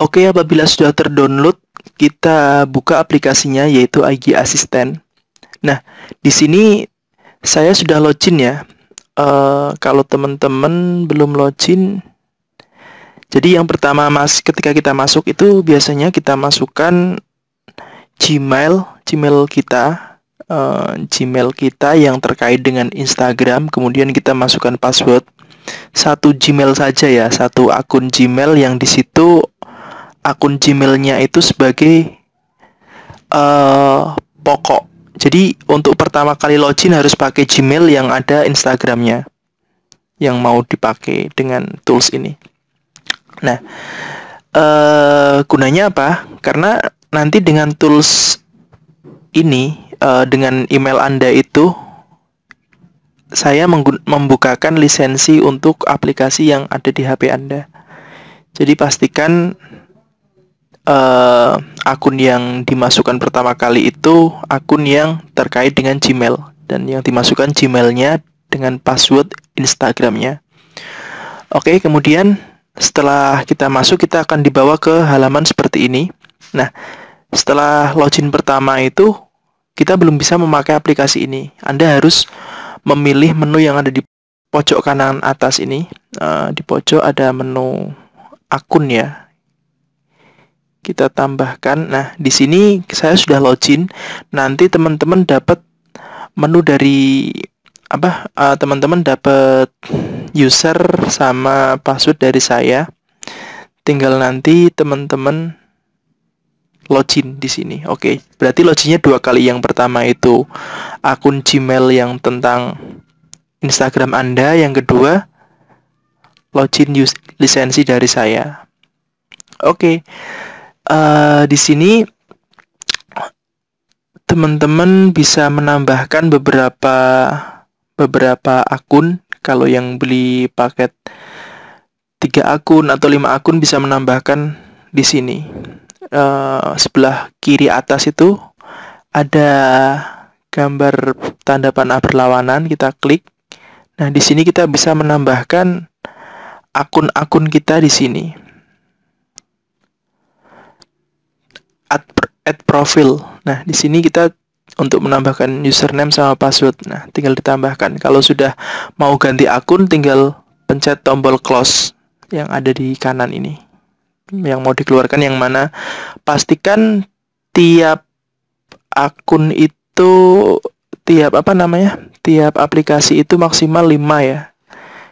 Oke, apabila sudah terdownload, kita buka aplikasinya yaitu IG Assistant. Nah, di sini saya sudah login ya. Uh, kalau teman-teman belum login, jadi yang pertama mas, ketika kita masuk itu biasanya kita masukkan Gmail, Gmail kita, uh, Gmail kita yang terkait dengan Instagram. Kemudian kita masukkan password satu Gmail saja ya, satu akun Gmail yang di situ akun Gmailnya itu sebagai uh, pokok. Jadi untuk pertama kali login harus pakai Gmail yang ada Instagramnya yang mau dipakai dengan tools ini. Nah, uh, gunanya apa? Karena nanti dengan tools ini uh, dengan email Anda itu saya membukakan lisensi untuk aplikasi yang ada di HP Anda. Jadi pastikan Eh, akun yang dimasukkan pertama kali itu akun yang terkait dengan Gmail dan yang dimasukkan Gmailnya dengan password Instagramnya. Oke, kemudian setelah kita masuk kita akan dibawa ke halaman seperti ini. Nah, setelah login pertama itu kita belum bisa memakai aplikasi ini. Anda harus memilih menu yang ada di pojok kanan atas ini. Uh, di pojok ada menu akun ya kita tambahkan. Nah, di sini saya sudah login. Nanti teman-teman dapat menu dari apa? teman eh, teman-teman dapat user sama password dari saya. Tinggal nanti teman-teman login di sini. Oke, okay. berarti loginnya dua kali. Yang pertama itu akun Gmail yang tentang Instagram Anda, yang kedua login lisensi dari saya. Oke. Okay. Eh, di sini teman-teman bisa menambahkan beberapa beberapa akun kalau yang beli paket tiga akun atau lima akun bisa menambahkan di sini uh, sebelah kiri atas itu ada gambar tanda panah berlawanan kita klik nah di sini kita bisa menambahkan akun-akun kita di sini add, add profile. Nah, di sini kita untuk menambahkan username sama password. Nah, tinggal ditambahkan. Kalau sudah mau ganti akun, tinggal pencet tombol close yang ada di kanan ini. Yang mau dikeluarkan yang mana? Pastikan tiap akun itu tiap apa namanya? Tiap aplikasi itu maksimal 5 ya.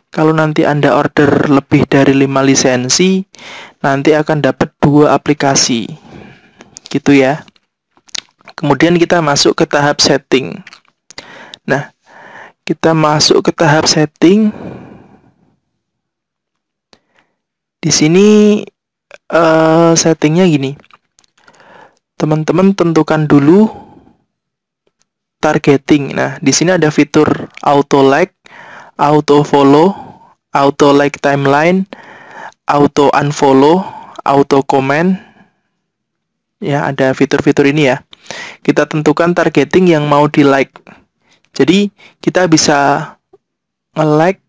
Kalau nanti Anda order lebih dari 5 lisensi, nanti akan dapat dua aplikasi gitu ya. Kemudian kita masuk ke tahap setting. Nah, kita masuk ke tahap setting. Di sini uh, settingnya gini. Teman-teman tentukan dulu targeting. Nah, di sini ada fitur auto like, auto follow, auto like timeline, auto unfollow, auto comment, ya ada fitur-fitur ini ya kita tentukan targeting yang mau di like jadi kita bisa nge-like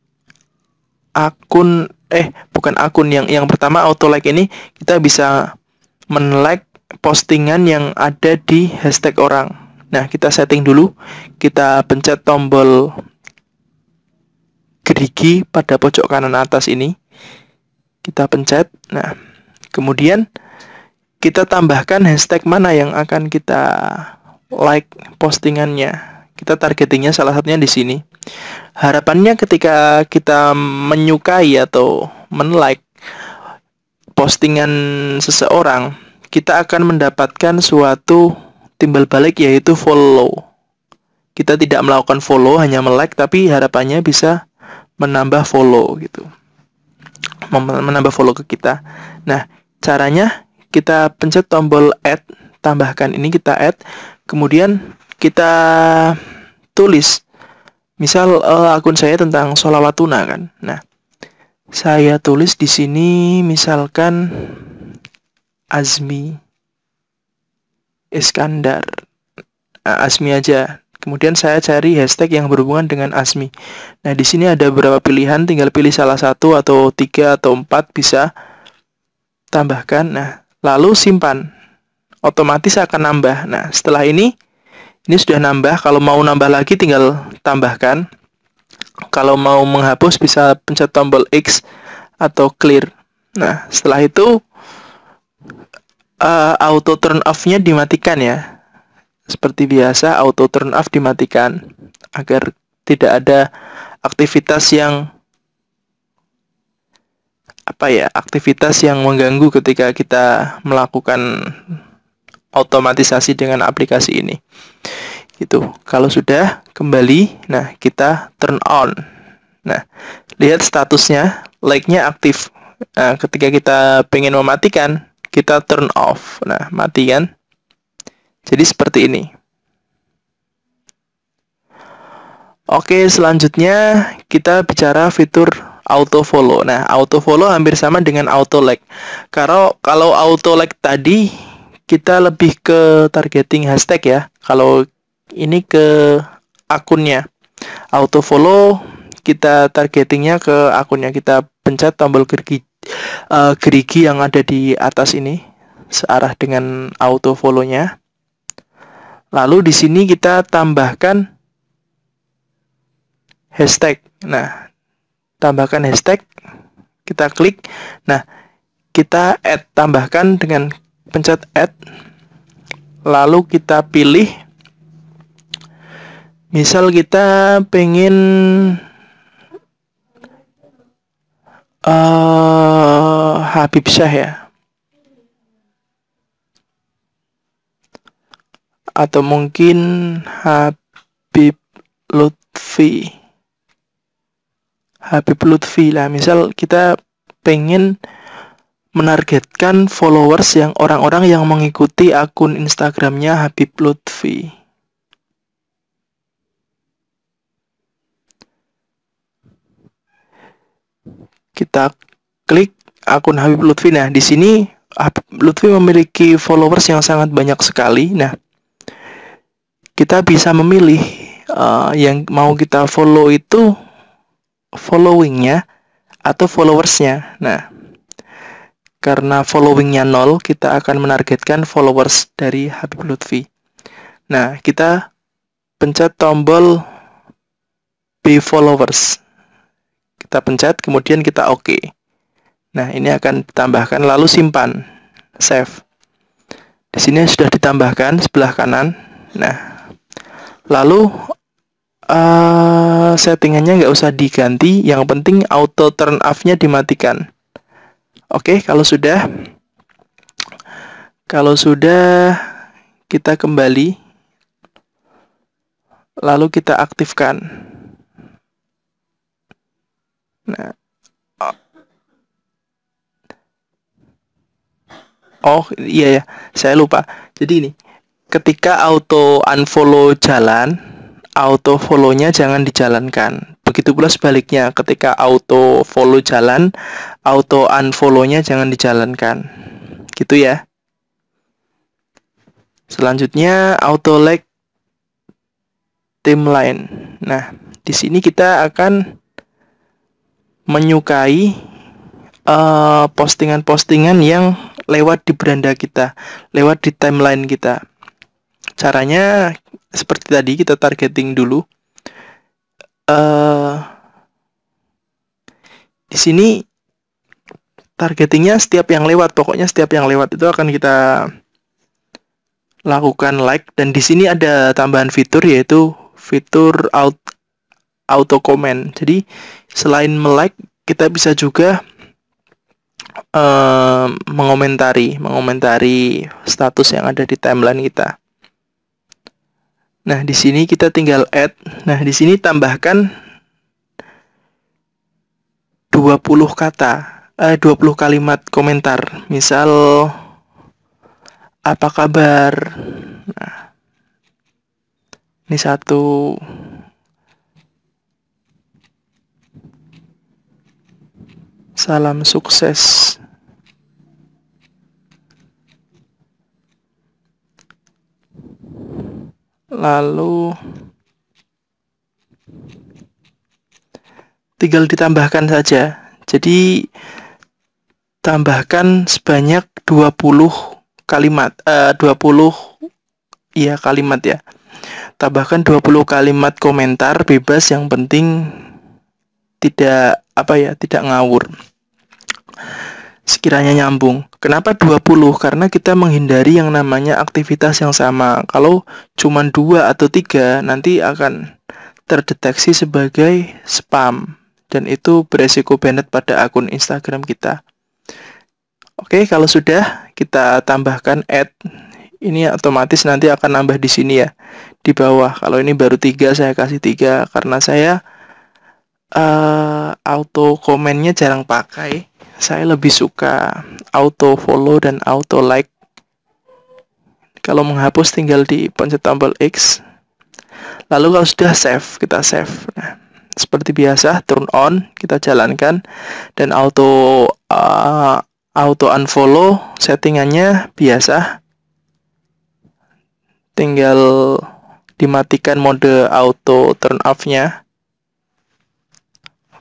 akun eh bukan akun yang yang pertama auto like ini kita bisa men-like postingan yang ada di hashtag orang. Nah, kita setting dulu. Kita pencet tombol gerigi pada pojok kanan atas ini. Kita pencet. Nah, kemudian kita tambahkan hashtag mana yang akan kita like postingannya. Kita targetingnya salah satunya di sini. Harapannya ketika kita menyukai atau men-like postingan seseorang, kita akan mendapatkan suatu timbal balik yaitu follow. Kita tidak melakukan follow hanya men like tapi harapannya bisa menambah follow gitu. Menambah follow ke kita. Nah, caranya kita pencet tombol add, tambahkan ini kita add, kemudian kita tulis misal uh, akun saya tentang solawatuna kan. Nah, saya tulis di sini misalkan Azmi Iskandar uh, Azmi aja. Kemudian saya cari hashtag yang berhubungan dengan Azmi. Nah, di sini ada beberapa pilihan, tinggal pilih salah satu atau tiga atau empat bisa tambahkan. Nah, lalu simpan. Otomatis akan nambah. Nah, setelah ini, ini sudah nambah. Kalau mau nambah lagi, tinggal tambahkan. Kalau mau menghapus, bisa pencet tombol X atau clear. Nah, setelah itu, uh, auto turn off-nya dimatikan ya. Seperti biasa, auto turn off dimatikan agar tidak ada aktivitas yang apa ya aktivitas yang mengganggu ketika kita melakukan otomatisasi dengan aplikasi ini gitu kalau sudah kembali nah kita turn on nah lihat statusnya like-nya aktif nah, ketika kita pengen mematikan kita turn off nah matikan jadi seperti ini oke selanjutnya kita bicara fitur auto follow. Nah, auto follow hampir sama dengan auto like. Kalau kalau auto like tadi kita lebih ke targeting hashtag ya. Kalau ini ke akunnya. Auto follow kita targetingnya ke akunnya. Kita pencet tombol gerigi uh, eh, gerigi yang ada di atas ini searah dengan auto follow-nya. Lalu di sini kita tambahkan hashtag. Nah, tambahkan hashtag, kita klik. Nah, kita add tambahkan dengan pencet add. Lalu kita pilih misal kita pengen uh, Habib Syah ya atau mungkin Habib Lutfi Habib Lutfi lah misal kita pengen menargetkan followers yang orang-orang yang mengikuti akun Instagramnya Habib Lutfi. Kita klik akun Habib Lutfi. Nah, di sini Habib Lutfi memiliki followers yang sangat banyak sekali. Nah, kita bisa memilih uh, yang mau kita follow itu followingnya atau followersnya. Nah, karena followingnya nol, kita akan menargetkan followers dari Habib Lutfi. Nah, kita pencet tombol B followers. Kita pencet, kemudian kita oke. OK. Nah, ini akan ditambahkan lalu simpan, save. Di sini sudah ditambahkan sebelah kanan. Nah, lalu uh, settingannya nggak usah diganti yang penting auto turn off nya dimatikan oke okay, kalau sudah kalau sudah kita kembali lalu kita aktifkan nah Oh, oh iya ya, saya lupa. Jadi ini, ketika auto unfollow jalan, auto follow-nya jangan dijalankan. Begitu pula sebaliknya, ketika auto follow jalan, auto unfollow-nya jangan dijalankan. Gitu ya. Selanjutnya auto like timeline. Nah, di sini kita akan menyukai eh, postingan-postingan uh, postingan -postingan yang lewat di beranda kita, lewat di timeline kita. Caranya seperti tadi kita targeting dulu. Uh, di sini targetingnya setiap yang lewat, pokoknya setiap yang lewat itu akan kita lakukan like dan di sini ada tambahan fitur yaitu fitur out auto comment. Jadi selain melike kita bisa juga uh, mengomentari, mengomentari status yang ada di timeline kita. Nah, di sini kita tinggal add. Nah, di sini tambahkan 20 kata, eh, 20 kalimat komentar. Misal apa kabar? Nah, ini satu salam sukses lalu tinggal ditambahkan saja jadi tambahkan sebanyak 20 kalimat uh, 20 ya kalimat ya tambahkan 20 kalimat komentar bebas yang penting tidak apa ya tidak ngawur sekiranya nyambung. Kenapa 20? Karena kita menghindari yang namanya aktivitas yang sama. Kalau cuma dua atau tiga nanti akan terdeteksi sebagai spam dan itu beresiko banned pada akun Instagram kita. Oke, kalau sudah kita tambahkan add ini otomatis nanti akan nambah di sini ya di bawah. Kalau ini baru tiga saya kasih tiga karena saya uh, auto komennya jarang pakai saya lebih suka auto follow dan auto like. Kalau menghapus tinggal di pencet tombol X. Lalu kalau sudah save, kita save. Nah, seperti biasa turn on, kita jalankan dan auto uh, auto unfollow settingannya biasa. Tinggal dimatikan mode auto turn off-nya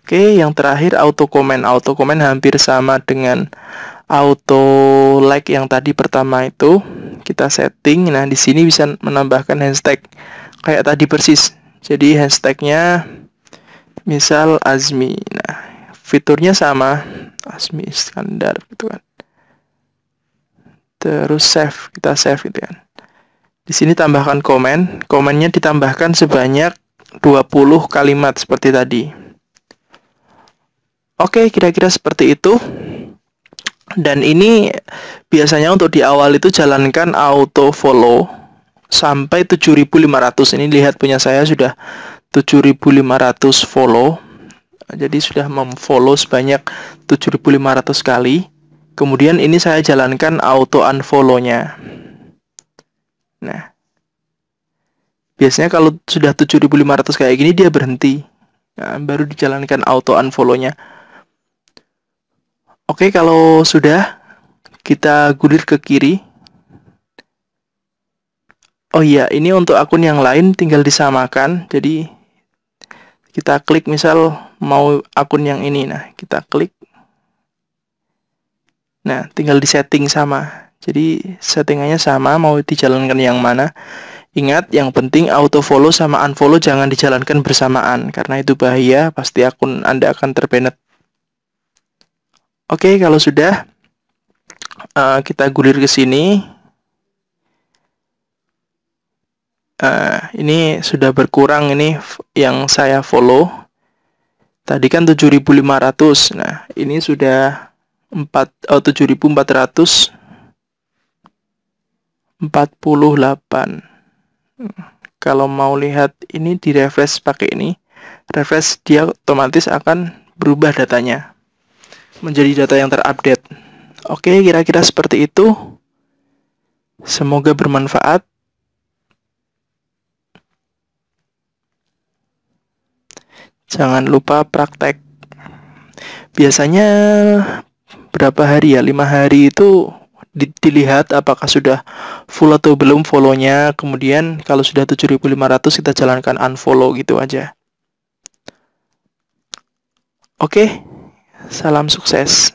Oke, yang terakhir auto comment. Auto comment hampir sama dengan auto like yang tadi pertama itu. Kita setting. Nah, di sini bisa menambahkan hashtag kayak tadi persis. Jadi hashtagnya misal Azmi. Nah, fiturnya sama Azmi Iskandar gitu kan. Terus save, kita save gitu kan. Di sini tambahkan komen. Komennya ditambahkan sebanyak 20 kalimat seperti tadi. Oke, kira-kira seperti itu. Dan ini biasanya untuk di awal itu jalankan auto follow sampai 7500. Ini lihat punya saya sudah 7500 follow. Jadi sudah memfollow sebanyak 7500 kali. Kemudian ini saya jalankan auto unfollow-nya. Nah, biasanya kalau sudah 7500 kayak gini dia berhenti. Nah, baru dijalankan auto unfollow-nya. Oke, kalau sudah kita gulir ke kiri. Oh iya, ini untuk akun yang lain tinggal disamakan. Jadi kita klik misal mau akun yang ini. Nah, kita klik. Nah, tinggal disetting sama. Jadi settingannya sama mau dijalankan yang mana. Ingat, yang penting auto follow sama unfollow jangan dijalankan bersamaan karena itu bahaya, pasti akun Anda akan terpenet. Oke, okay, kalau sudah uh, kita gulir ke sini. Uh, ini sudah berkurang ini yang saya follow. Tadi kan 7500. Nah, ini sudah 4 oh 48. Hmm, kalau mau lihat ini di refresh pakai ini, refresh dia otomatis akan berubah datanya menjadi data yang terupdate. Oke, kira-kira seperti itu. Semoga bermanfaat. Jangan lupa praktek. Biasanya berapa hari ya? Lima hari itu dilihat apakah sudah full atau belum follow-nya. Kemudian kalau sudah 7.500 kita jalankan unfollow gitu aja. Oke. Okay. Salam sukses.